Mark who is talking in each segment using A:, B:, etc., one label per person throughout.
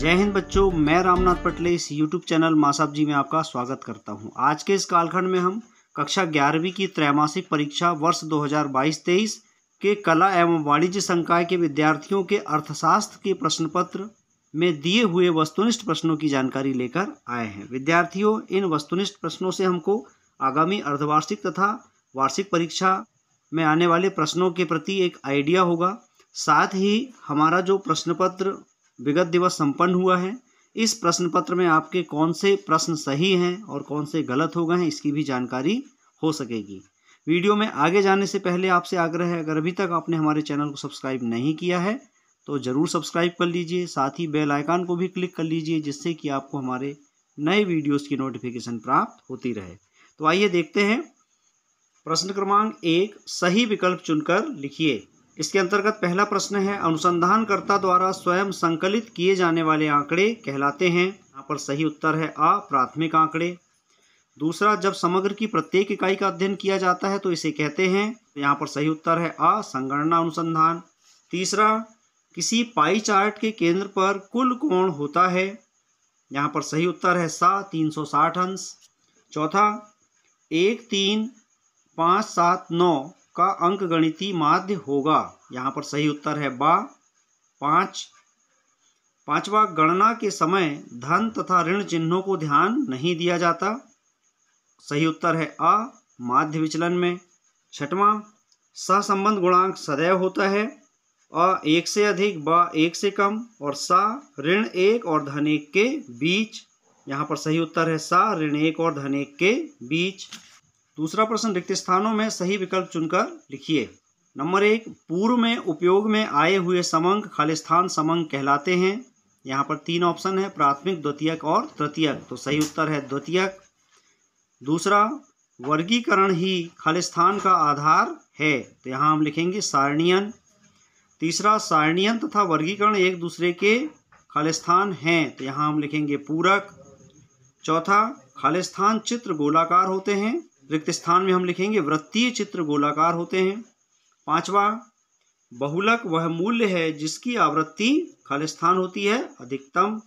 A: जय हिंद बच्चों मैं रामनाथ पटले इस यूट्यूब चैनल मासाब जी में आपका स्वागत करता हूं। आज के इस कालखंड में हम कक्षा ग्यारहवीं की त्रैमासिक परीक्षा वर्ष 2022-23 के कला एवं वाणिज्य संकाय के विद्यार्थियों के अर्थशास्त्र के प्रश्न पत्र में दिए हुए वस्तुनिष्ठ प्रश्नों की जानकारी लेकर आए हैं विद्यार्थियों इन वस्तुनिष्ठ प्रश्नों से हमको आगामी अर्धवार्षिक तथा वार्षिक परीक्षा में आने वाले प्रश्नों के प्रति एक आइडिया होगा साथ ही हमारा जो प्रश्न पत्र विगत दिवस संपन्न हुआ है इस प्रश्न पत्र में आपके कौन से प्रश्न सही हैं और कौन से गलत हो गए हैं इसकी भी जानकारी हो सकेगी वीडियो में आगे जाने से पहले आपसे आग्रह है अगर अभी तक आपने हमारे चैनल को सब्सक्राइब नहीं किया है तो ज़रूर सब्सक्राइब कर लीजिए साथ ही बेल आइकान को भी क्लिक कर लीजिए जिससे कि आपको हमारे नए वीडियोस की नोटिफिकेशन प्राप्त होती रहे तो आइए देखते हैं प्रश्न क्रमांक एक सही विकल्प चुनकर लिखिए इसके अंतर्गत पहला प्रश्न है अनुसंधानकर्ता द्वारा स्वयं संकलित किए जाने वाले आंकड़े कहलाते हैं यहाँ पर सही उत्तर है आ प्राथमिक आंकड़े दूसरा जब समग्र की प्रत्येक इकाई का अध्ययन किया जाता है तो इसे कहते हैं तो यहाँ पर सही उत्तर है आ संगणना अनुसंधान तीसरा किसी पाई चार्ट के केंद्र पर कुल कोण होता है यहाँ पर सही उत्तर है सा तीन अंश चौथा एक तीन पाँच सात नौ का अंक गणितीय माध्य होगा यहाँ पर सही उत्तर है बा पांच पांचवा गणना के समय धन तथा ऋण चिन्हों को ध्यान नहीं दिया जाता सही उत्तर है अ माध्य विचलन में छठवां सहसंबंध गुणांक सदैव होता है अ एक से अधिक ब एक से कम और सा ऋण एक और धन एक के बीच यहाँ पर सही उत्तर है सा ऋण एक और धन एक के बीच दूसरा प्रश्न रिक्त स्थानों में सही विकल्प चुनकर लिखिए नंबर एक पूर्व में उपयोग में आए हुए समंक खालिस्थान समंक कहलाते हैं यहाँ पर तीन ऑप्शन है प्राथमिक द्वितीयक और तृतीयक तो सही उत्तर है द्वितीयक दूसरा वर्गीकरण ही खालिस्थान का आधार है तो यहाँ हम लिखेंगे सारणियन तीसरा सारणियन तथा वर्गीकरण एक दूसरे के खालिस्थान हैं तो यहाँ हम लिखेंगे पूरक चौथा खालिस्थान चित्र गोलाकार होते हैं रिक्त स्थान में हम लिखेंगे वृत्तीय चित्र गोलाकार होते हैं पांचवा बहुलक वह मूल्य है जिसकी आवृत्ति खालिस्थान होती है अधिकतम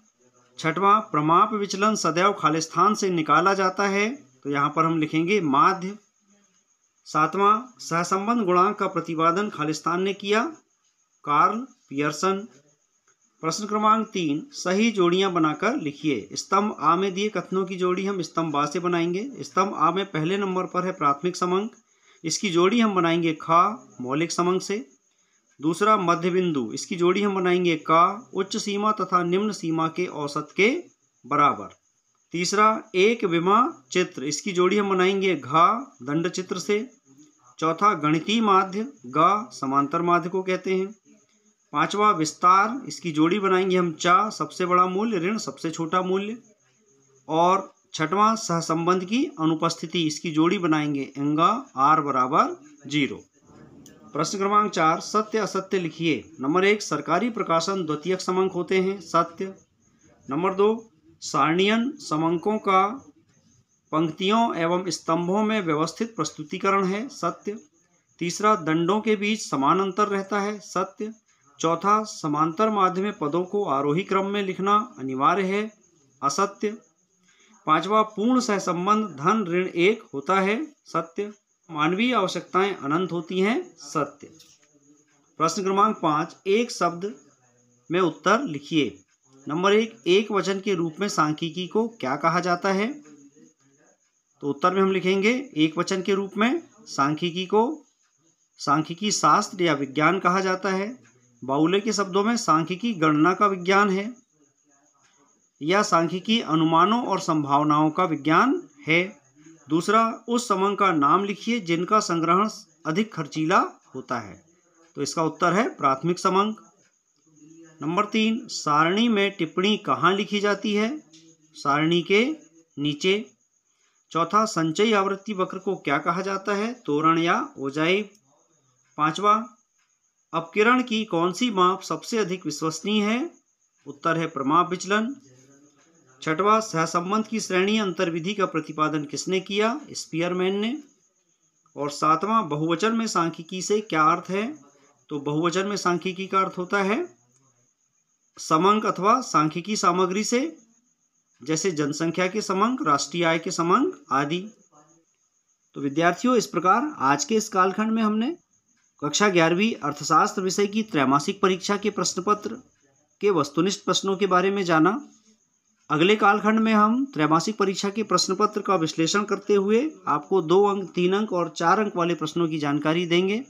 A: छठवां प्रमाप विचलन सदैव खालिस्थान से निकाला जाता है तो यहाँ पर हम लिखेंगे माध्य सातवां सहसंबंध गुणांक का प्रतिपादन खालिस्तान ने किया कार्ल पियर्सन प्रश्न क्रमांक तीन सही जोड़ियां बनाकर लिखिए स्तंभ आ में दिए कथनों की जोड़ी हम स्तंभ बा से बनाएंगे स्तंभ आ में पहले नंबर पर है प्राथमिक समंक इसकी जोड़ी हम बनाएंगे खा मौलिक समंक से दूसरा मध्य बिंदु इसकी जोड़ी हम बनाएंगे का उच्च सीमा तथा निम्न सीमा के औसत के बराबर तीसरा एक विमा चित्र इसकी जोड़ी हम बनाएंगे घा दंड चित्र से चौथा गणितीय माध्य गा समांतर माध्य को कहते हैं पांचवा विस्तार इसकी जोड़ी बनाएंगे हम चा सबसे बड़ा मूल्य ऋण सबसे छोटा मूल्य और छठवां सहसंबंध की अनुपस्थिति इसकी जोड़ी बनाएंगे एंगा आर बराबर जीरो प्रश्न क्रमांक चार सत्य असत्य लिखिए नंबर एक सरकारी प्रकाशन द्वितीय समंक होते हैं सत्य नंबर दो सारणियन समंकों का पंक्तियों एवं स्तंभों में व्यवस्थित प्रस्तुतिकरण है सत्य तीसरा दंडों के बीच समान अंतर रहता है सत्य चौथा समांतर में पदों को आरोही क्रम में लिखना अनिवार्य है असत्य पांचवा पूर्ण सहसंबंध धन ऋण एक होता है सत्य मानवीय आवश्यकताएं अनंत होती हैं सत्य प्रश्न क्रमांक पांच एक शब्द में उत्तर लिखिए नंबर एक एक वचन के रूप में सांख्यिकी को क्या कहा जाता है तो उत्तर में हम लिखेंगे एक वचन के रूप में सांख्यिकी को सांख्यिकी शास्त्र या विज्ञान कहा जाता है बाउले के शब्दों में सांख्यिकी गणना का विज्ञान है या सांख्यिकी अनुमानों और संभावनाओं का विज्ञान है दूसरा उस समंग का नाम लिखिए जिनका संग्रहण अधिक खर्चीला होता है तो इसका उत्तर है प्राथमिक समंग नंबर तीन सारणी में टिप्पणी कहाँ लिखी जाती है सारणी के नीचे चौथा संचयी आवृत्ति वक्र को क्या कहा जाता है तोरण या ओजाई पांचवा किरण की कौन सी माप सबसे अधिक विश्वसनीय है उत्तर है प्रमाप विचलन छठवा सहसंबंध की श्रेणी अंतर विधि का प्रतिपादन किसने किया स्पीयरमैन ने और सातवां बहुवचन में सांख्यिकी से क्या अर्थ है तो बहुवचन में सांख्यिकी का अर्थ होता है समंक अथवा सांख्यिकी सामग्री से जैसे जनसंख्या के समंक राष्ट्रीय आय के समंक आदि तो विद्यार्थियों इस प्रकार आज के इस कालखंड में हमने कक्षा ग्यारहवीं अर्थशास्त्र विषय की त्रैमासिक परीक्षा के प्रश्न पत्र के वस्तुनिष्ठ प्रश्नों के बारे में जाना अगले कालखंड में हम त्रैमासिक परीक्षा के प्रश्न पत्र का विश्लेषण करते हुए आपको दो अंक तीन अंक और चार अंक वाले प्रश्नों की जानकारी देंगे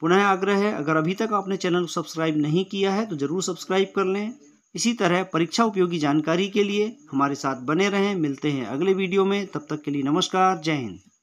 A: पुनः आग्रह है अगर अभी तक आपने चैनल को सब्सक्राइब नहीं किया है तो ज़रूर सब्सक्राइब कर लें इसी तरह परीक्षा उपयोगी जानकारी के लिए हमारे साथ बने रहें मिलते हैं अगले वीडियो में तब तक के लिए नमस्कार जय हिंद